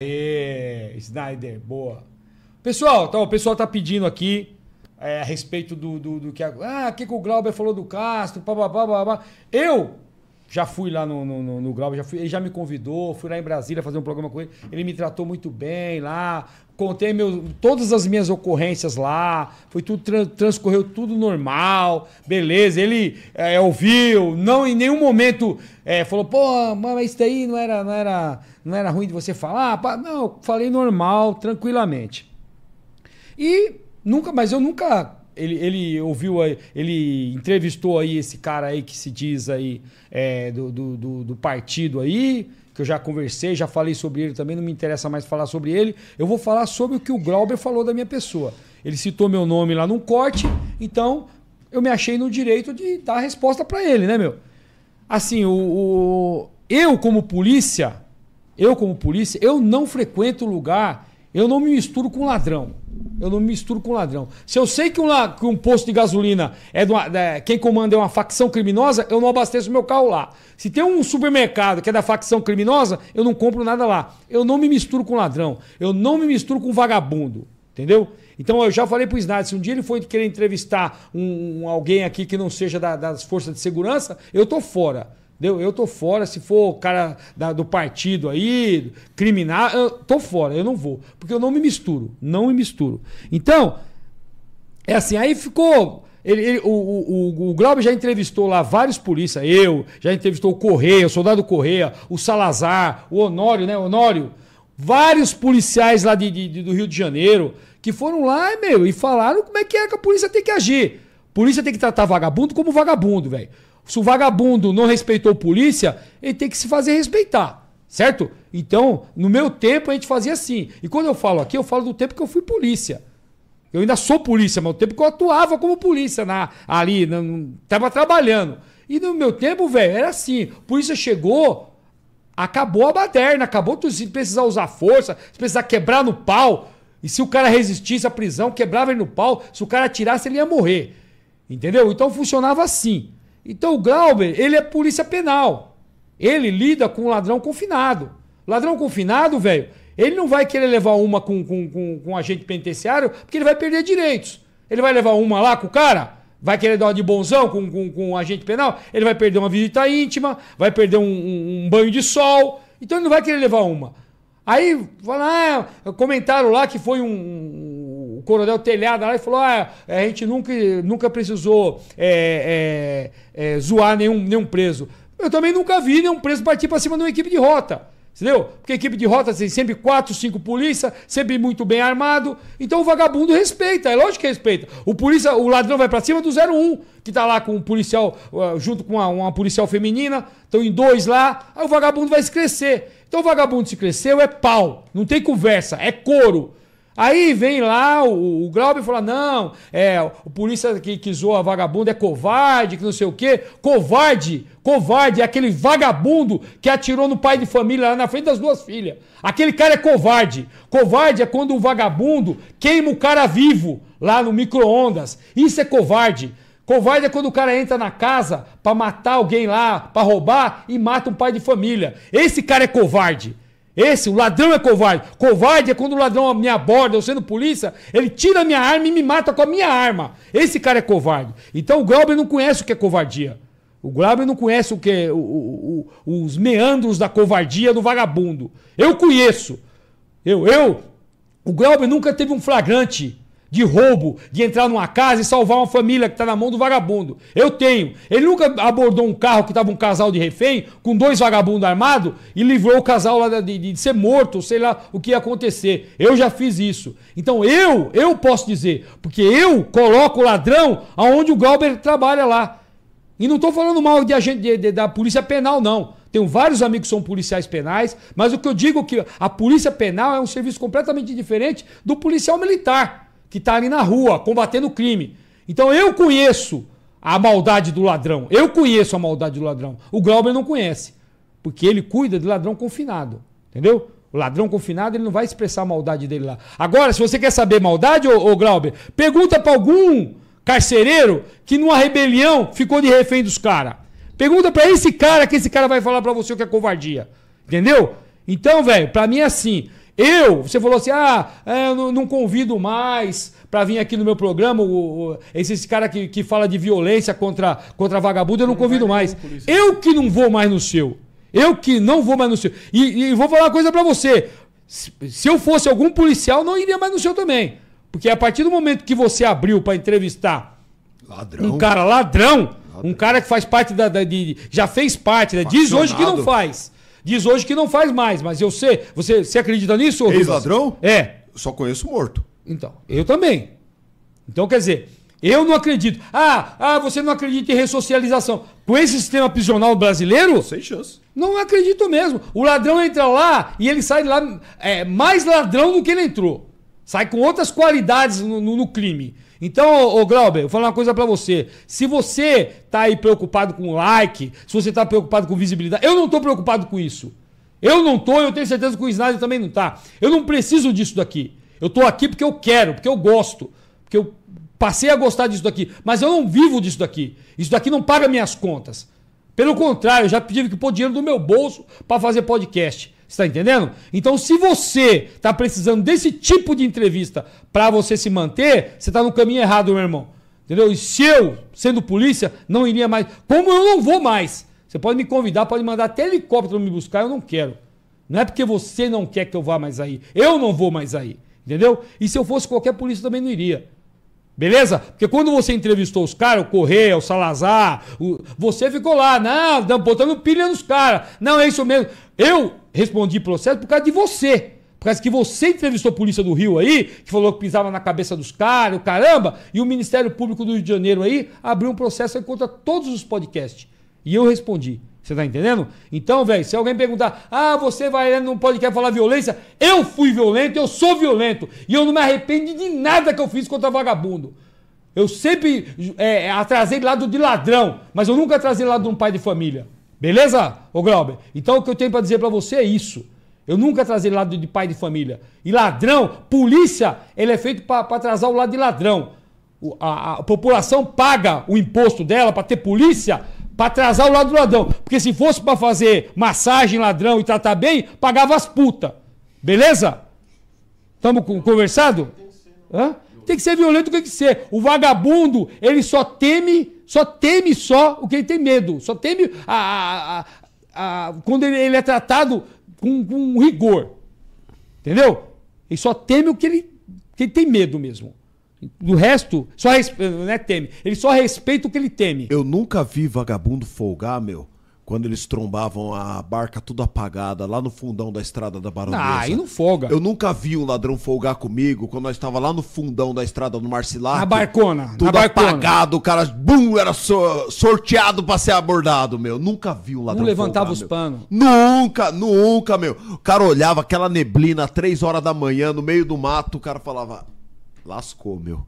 Aê, Snyder, boa. Pessoal, então, o pessoal tá pedindo aqui é, a respeito do, do, do que. ah, o que, o Glauber falou do Castro, babá. Eu já fui lá no, no, no, no Grau, já fui, ele já me convidou, fui lá em Brasília fazer um programa com ele. Ele me tratou muito bem lá, contei meu, todas as minhas ocorrências lá, foi tudo transcorreu tudo normal, beleza. Ele é, ouviu, não em nenhum momento é, falou, pô, mas isso daí não era, não era, não era ruim de você falar. Não, falei normal, tranquilamente. E nunca, mas eu nunca ele, ele ouviu, ele entrevistou aí esse cara aí que se diz aí é, do, do, do partido aí, que eu já conversei, já falei sobre ele também, não me interessa mais falar sobre ele. Eu vou falar sobre o que o Glauber falou da minha pessoa. Ele citou meu nome lá num corte, então eu me achei no direito de dar a resposta para ele, né, meu? Assim, o, o, eu como polícia, eu como polícia, eu não frequento lugar, eu não me misturo com ladrão. Eu não me misturo com ladrão. Se eu sei que um, que um posto de gasolina é, de uma, é, quem comanda é uma facção criminosa, eu não abasteço meu carro lá. Se tem um supermercado que é da facção criminosa, eu não compro nada lá. Eu não me misturo com ladrão. Eu não me misturo com vagabundo. Entendeu? Então eu já falei pro Snyder, se um dia ele for querer entrevistar um, um alguém aqui que não seja da, das forças de segurança, eu tô fora deu Eu tô fora, se for o cara da, do partido aí, criminal, eu tô fora, eu não vou. Porque eu não me misturo, não me misturo. Então, é assim, aí ficou. Ele, ele, o, o, o, Glauber já entrevistou lá vários polícias, eu, já entrevistou o Correia, o soldado Correia, o Salazar, o Honório, né? Honório. Vários policiais lá de, de, do Rio de Janeiro que foram lá, meu, e falaram como é que é que a polícia tem que agir. Polícia tem que tratar vagabundo como vagabundo, velho. Se o vagabundo não respeitou a polícia, ele tem que se fazer respeitar. Certo? Então, no meu tempo, a gente fazia assim. E quando eu falo aqui, eu falo do tempo que eu fui polícia. Eu ainda sou polícia, mas o tempo que eu atuava como polícia na, ali, estava trabalhando. E no meu tempo, velho, era assim. A polícia chegou, acabou a baderna, acabou tudo. Se precisar usar força, se precisar quebrar no pau. E se o cara resistisse à prisão, quebrava ele no pau. Se o cara atirasse, ele ia morrer. Entendeu? Então funcionava assim. Então o Glauber, ele é polícia penal. Ele lida com ladrão confinado. Ladrão confinado, velho, ele não vai querer levar uma com, com, com, com um agente penitenciário, porque ele vai perder direitos. Ele vai levar uma lá com o cara, vai querer dar uma de bonzão com, com, com um agente penal, ele vai perder uma visita íntima, vai perder um, um, um banho de sol. Então ele não vai querer levar uma. Aí falaram, ah, comentaram lá que foi um, coronel telhado lá e falou: ah, a gente nunca, nunca precisou é, é, é, zoar nenhum, nenhum preso. Eu também nunca vi nenhum preso partir para cima de uma equipe de rota. Entendeu? Porque equipe de rota tem assim, sempre quatro, cinco polícia, sempre muito bem armado. Então o vagabundo respeita, é lógico que respeita. O polícia, o ladrão vai para cima do 01, que tá lá com um policial, ah, junto com uma, uma policial feminina, estão em dois lá, aí o vagabundo vai se crescer. Então o vagabundo se cresceu é pau, não tem conversa, é couro. Aí vem lá o, o Glauber e fala: não, é, o polícia que, que zoa vagabundo é covarde, que não sei o quê. Covarde, covarde, é aquele vagabundo que atirou no pai de família lá na frente das duas filhas. Aquele cara é covarde. Covarde é quando o vagabundo queima o cara vivo lá no micro-ondas. Isso é covarde. Covarde é quando o cara entra na casa para matar alguém lá, para roubar e mata um pai de família. Esse cara é covarde. Esse, o ladrão é covarde. Covarde é quando o ladrão me aborda, eu sendo polícia, ele tira a minha arma e me mata com a minha arma. Esse cara é covarde. Então o Glauber não conhece o que é covardia. O Glauber não conhece o que é, o, o, o, os meandros da covardia do vagabundo. Eu conheço. Eu, eu. O Glauber nunca teve um flagrante de roubo, de entrar numa casa e salvar uma família que está na mão do vagabundo. Eu tenho. Ele nunca abordou um carro que estava um casal de refém, com dois vagabundos armados, e livrou o casal lá de, de, ser morto, sei lá o que ia acontecer. Eu já fiz isso. Então eu, eu posso dizer, porque eu coloco o ladrão aonde o Galber trabalha lá. E não estou falando mal de agente de, de, da polícia penal, não. Tenho vários amigos que são policiais penais, mas o que eu digo é que a polícia penal é um serviço completamente diferente do policial militar que está ali na rua combatendo o crime. Então eu conheço a maldade do ladrão. Eu conheço a maldade do ladrão. O Glauber não conhece, porque ele cuida de ladrão confinado, entendeu? O ladrão confinado, ele não vai expressar a maldade dele lá. Agora, se você quer saber maldade, ô, ô Glauber, pergunta para algum carcereiro que numa rebelião ficou de refém dos caras. Pergunta para esse cara que esse cara vai falar para você o que é covardia. Entendeu? Então, velho, para mim é assim. Eu, você falou assim, ah, é, eu não convido mais para vir aqui no meu programa, esse, esse, cara que, que fala de violência contra, contra vagabundo, eu não, não convido mais. Eu que não vou mais no seu. Eu que não vou mais no seu. E, e vou falar uma coisa para você. Se, se eu fosse algum policial, não iria mais no seu também. Porque a partir do momento que você abriu para entrevistar ladrão. um cara ladrão, ladrão, um cara que faz parte da, da de, já fez parte, né? diz hoje que não faz Diz hoje que não faz mais, mas eu sei. Você, você acredita nisso? Ex-ladrão? É. Só conheço morto. Então, eu também. Então, quer dizer, eu não acredito. Ah, ah, você não acredita em ressocialização. Com esse sistema prisional brasileiro. Sem chance. Não acredito mesmo. O ladrão entra lá e ele sai lá é, mais ladrão do que ele entrou. Sai com outras qualidades no, no, no crime. Então, ô Glauber, vou falar uma coisa para você. Se você tá aí preocupado com like, se você tá preocupado com visibilidade, eu não tô preocupado com isso. Eu não tô, eu tenho certeza que o Snyder também não tá. Eu não preciso disso daqui. Eu tô aqui porque eu quero, porque eu gosto, porque eu passei a gostar disso daqui, mas eu não vivo disso daqui. Isso daqui não paga minhas contas. Pelo contrário, eu já tive que pôr dinheiro do meu bolso para fazer podcast. Você está entendendo? Então, se você está precisando desse tipo de entrevista para você se manter, você está no caminho errado, meu irmão. Entendeu? E se eu, sendo polícia, não iria mais. Como eu não vou mais? Você pode me convidar, pode mandar até helicóptero me buscar, eu não quero. Não é porque você não quer que eu vá mais aí. Eu não vou mais aí. Entendeu? E se eu fosse qualquer polícia, também não iria. Beleza? Porque quando você entrevistou os caras, o Correia, o Salazar, o... você ficou lá, não, botando pilha nos caras. Não, é isso mesmo. Eu respondi processo por causa de você. Por causa que você entrevistou a polícia do Rio aí, que falou que pisava na cabeça dos caras, o caramba, e o Ministério Público do Rio de Janeiro aí abriu um processo contra todos os podcasts. E eu respondi. Você tá entendendo? Então, velho, se alguém perguntar, ah, você vai não pode quer falar violência, eu fui violento, eu sou violento. E eu não me arrependo de nada que eu fiz contra vagabundo. Eu sempre é, é atrasei lado de ladrão, mas eu nunca atrasei lado de um pai de família. Beleza, ô Glauber? Então o que eu tenho para dizer para você é isso. Eu nunca atrasei lado de pai de família. E ladrão, polícia, ele é feito para atrasar o lado de ladrão. a, a, a população paga o imposto dela para ter polícia para atrasar o lado do ladrão. Porque se fosse para fazer massagem ladrão e tratar bem, pagava as putas. Beleza? Estamos conversado? Hã? Tem que ser violento, tem que ser. O vagabundo, ele só teme, só teme só o que ele tem medo. Só teme a, a, a, quando ele, ele, é tratado com, com rigor. Entendeu? Ele só teme o que ele, que ele tem medo mesmo. Do resto, só não é teme. Ele só respeita o que ele teme. Eu nunca vi vagabundo folgar, meu. Quando eles trombavam a barca tudo apagada lá no fundão da estrada da Baronesa. Ah, aí não folga. Eu nunca vi um ladrão folgar comigo quando nós estava lá no fundão da estrada no Marcilato. Na barcona. Tudo na barcona. apagado, o cara, bum, era so, sorteado pra ser abordado, meu. Nunca vi um ladrão Não levantava folgar, os panos. Nunca, nunca, meu. O cara olhava aquela neblina, três horas da manhã, no meio do mato, o cara falava, Lascou, meu.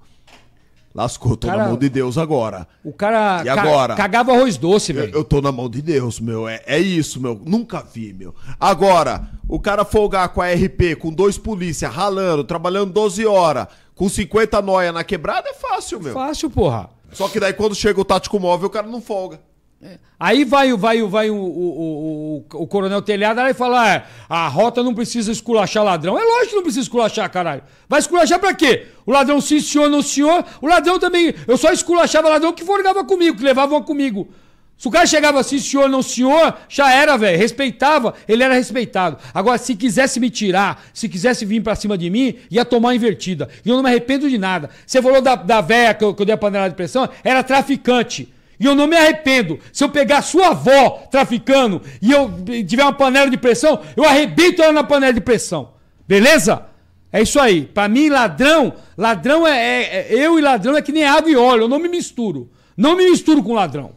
Lascou, tô cara, na mão de Deus agora. O cara e ca agora? cagava arroz doce, velho. Eu, eu, tô na mão de Deus, meu. É, é isso, meu. Nunca vi, meu. Agora, o cara folgar com a RP, com dois polícia, ralando, trabalhando 12 horas, com 50 noia na quebrada, é fácil, meu. Fácil, porra. Só que daí quando chega o tático móvel, o cara não folga. É. Aí vai, vai, vai o, o, o, o coronel telhado e fala: ah, a rota não precisa esculachar ladrão. É lógico que não precisa esculachar, caralho. Vai esculachar pra quê? O ladrão sim, senhor, não senhor. O ladrão também. Eu só esculachava ladrão que forgava comigo, que levava comigo. Se o cara chegava assim, senhor, não senhor, já era, velho. Respeitava, ele era respeitado. Agora, se quisesse me tirar, se quisesse vir pra cima de mim, ia tomar invertida. E eu não me arrependo de nada. Você falou da, da véia que eu, que eu dei a panela de pressão, era traficante. E eu não me arrependo. Se eu pegar sua avó traficando e eu tiver uma panela de pressão, eu arrebento ela na panela de pressão. Beleza? É isso aí. Para mim, ladrão, ladrão é, é, é, Eu e ladrão é que nem água e óleo. Eu não me misturo. Não me misturo com ladrão.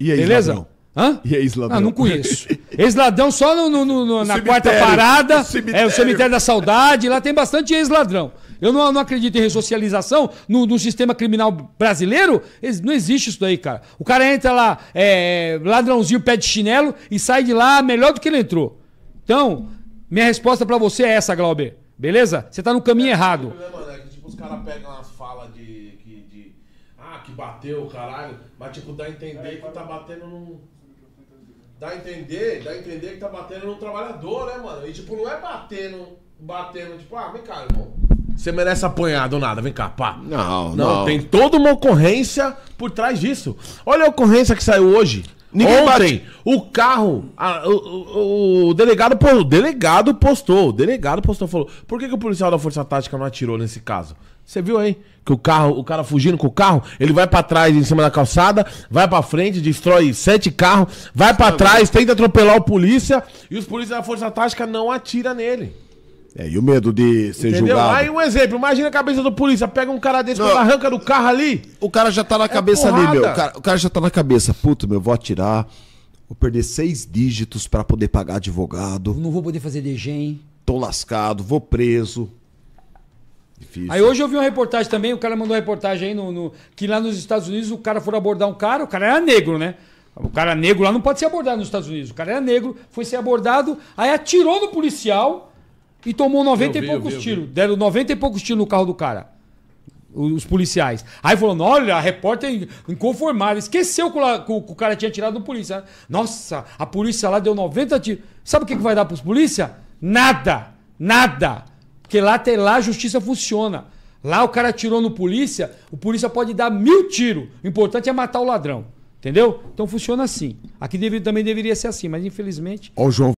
E aí, Beleza? Ladrão? Hã? E ex-ladrão? Ah, não conheço. Ex-ladrão só no, no, no, na quarta parada. O é o cemitério da saudade. Lá tem bastante ex-ladrão. Eu não, não acredito em ressocialização no, no, sistema criminal brasileiro. Não existe isso daí, cara. O cara entra lá, é, ladrãozinho, pé de chinelo e sai de lá melhor do que ele entrou. Então, minha resposta para você é essa, Glauber. Beleza? Você tá no caminho é, errado. Problema, é, é, né? que, tipo, os caras pegam uma fala de, de, de, Ah, que bateu, caralho. Mas, tipo, dá a entender que tá batendo num. Dá a entender, dá a entender que tá batendo num trabalhador, né, mano? E, tipo, não é batendo, batendo, tipo, ah, vem cá, irmão. Você merece apanhar do nada, vem cá, pá. Não, não. Não, tem toda uma ocorrência por trás disso. Olha a ocorrência que saiu hoje. Ninguém Ontem, bate. o carro, a, o, o, o, delegado, o delegado postou, o delegado postou, falou, por que, que o policial da Força Tática não atirou nesse caso? Você viu aí que o carro, o cara fugindo com o carro, ele vai para trás em cima da calçada, vai para frente, destrói sete carros, vai para trás, tenta atropelar o polícia e os policiais da Força Tática não atira nele. É, e o medo de ser Entendeu? julgado. Aí um exemplo, imagina a cabeça do polícia, pega um cara desse, quando arranca do carro ali. O cara já tá na é cabeça porrada. ali, meu. O cara, o cara, já tá na cabeça. Puto, meu, vou atirar. Vou perder seis dígitos para poder pagar advogado. Não vou poder fazer DGEM. Tô lascado, vou preso. Difícil. Aí hoje eu vi uma reportagem também, o cara mandou uma reportagem aí no, no, que lá nos Estados Unidos o cara for abordar um cara, o cara era negro, né? O cara negro lá não pode ser abordado nos Estados Unidos. O cara era negro, foi ser abordado, aí atirou no policial e tomou 90 vi, e poucos tiros. Deram 90 e poucos tiros no carro do cara. Os policiais. Aí falando, olha, a repórter inconformada. Esqueceu que o, cara tinha tirado do polícia. Nossa, a polícia lá deu 90 tiros. Sabe o que, que vai dar pros polícia? Nada. Nada. Porque lá até lá a justiça funciona. Lá o cara atirou no polícia, o polícia pode dar mil tiros. O importante é matar o ladrão. Entendeu? Então funciona assim. Aqui deve, também deveria ser assim, mas infelizmente. Ó, João.